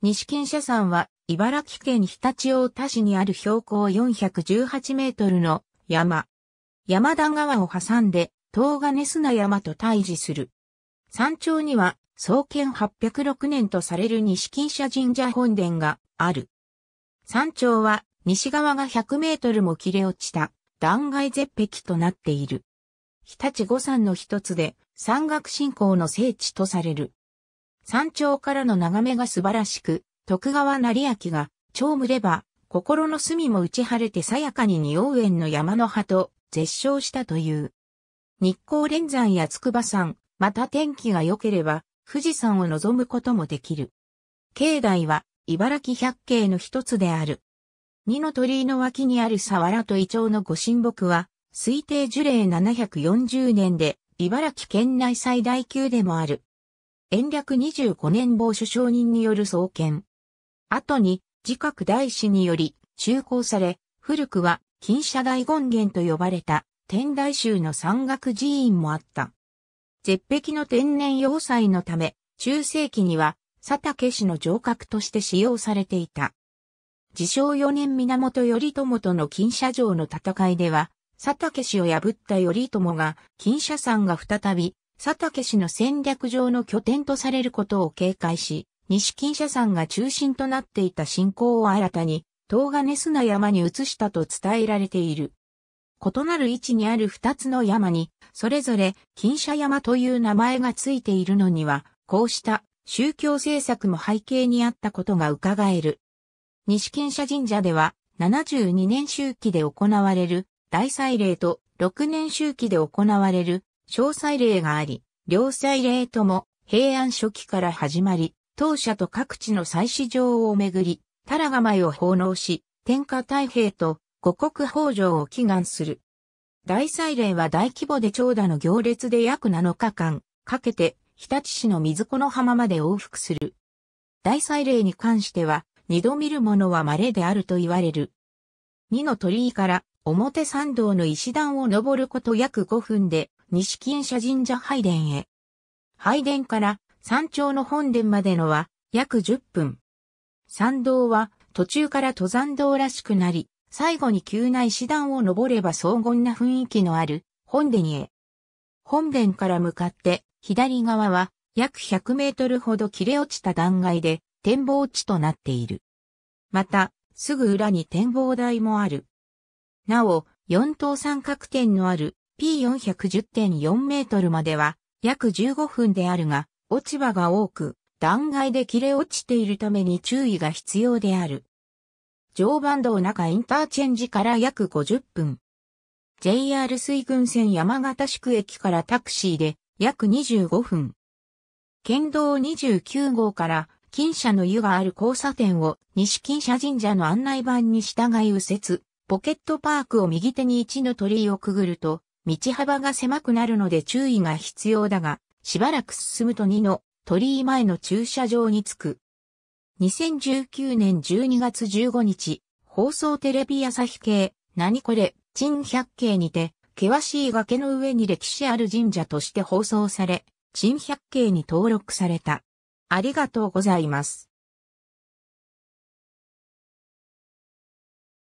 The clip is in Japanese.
西金社山は、茨城県日立大田市にある標高418メートルの山。山田川を挟んで、東金砂山と対峙する。山頂には、創建806年とされる西金社神社本殿がある。山頂は、西側が100メートルも切れ落ちた断崖絶壁となっている。日立五山の一つで、山岳信仰の聖地とされる。山頂からの眺めが素晴らしく、徳川成明が、蝶むれば、心の隅も打ち晴れてさやかに仁王園の山の葉と絶唱したという。日光連山や筑波山、また天気が良ければ、富士山を望むこともできる。境内は、茨城百景の一つである。二の鳥居の脇にある佐原とイチョウの御神木は、推定樹齢740年で、茨城県内最大級でもある。延暦25年某首相人による創建。後に、自覚大師により、修行され、古くは、金社大権現と呼ばれた、天台宗の山岳寺院もあった。絶壁の天然要塞のため、中世紀には、佐竹氏の城郭として使用されていた。自称4年源頼朝との金社城の戦いでは、佐竹氏を破った頼朝が金社山が再び佐竹氏の戦略上の拠点とされることを警戒し、西金社山が中心となっていた信仰を新たに、東金砂山に移したと伝えられている。異なる位置にある二つの山に、それぞれ金社山という名前がついているのには、こうした宗教政策も背景にあったことが伺える。西金社神社では、72年周期で行われる大祭礼と6年周期で行われる詳細例があり、両祭例とも平安初期から始まり、当社と各地の祭祀場をめぐり、タラガマイを奉納し、天下太平と五国豊穣を祈願する。大祭礼は大規模で長蛇の行列で約7日間かけて日立市の水子の浜まで往復する。大祭礼に関しては二度見るものは稀であると言われる。二の鳥居から表参道の石段を登ること約5分で西金社神社拝殿へ。拝殿から山頂の本殿までのは約10分。山道は途中から登山道らしくなり、最後に急な石段を登れば荘厳な雰囲気のある本殿へ。本殿から向かって左側は約100メートルほど切れ落ちた断崖で展望地となっている。また、すぐ裏に展望台もある。なお、四等三角点のある P410.4 メートルまでは約15分であるが、落ち葉が多く、断崖で切れ落ちているために注意が必要である。常磐道中インターチェンジから約50分。JR 水郡線山形宿駅からタクシーで約25分。県道29号から金車の湯がある交差点を西金車神社の案内板に従い右折、ポケットパークを右手に一の鳥居をくぐると道幅が狭くなるので注意が必要だが、しばらく進むと2の鳥居前の駐車場に着く。2019年12月15日、放送テレビ朝日系、何これ、珍百景にて、険しい崖の上に歴史ある神社として放送され、珍百景に登録された。ありがとうございます。